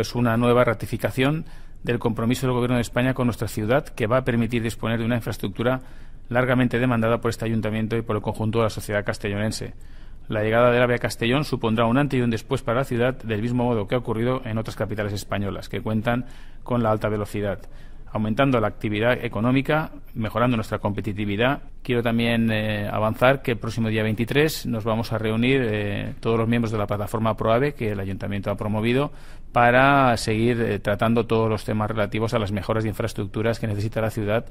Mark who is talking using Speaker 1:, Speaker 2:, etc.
Speaker 1: Es una nueva ratificación del compromiso del Gobierno de España con nuestra ciudad que va a permitir disponer de una infraestructura largamente demandada por este ayuntamiento y por el conjunto de la sociedad castellonense. La llegada del AVE Castellón supondrá un antes y un después para la ciudad, del mismo modo que ha ocurrido en otras capitales españolas que cuentan con la alta velocidad, aumentando la actividad económica, mejorando nuestra competitividad. Quiero también eh, avanzar que el próximo día 23 nos vamos a reunir eh, todos los miembros de la plataforma ProAve que el ayuntamiento ha promovido para seguir eh, tratando todos los temas relativos a las mejoras de infraestructuras que necesita la ciudad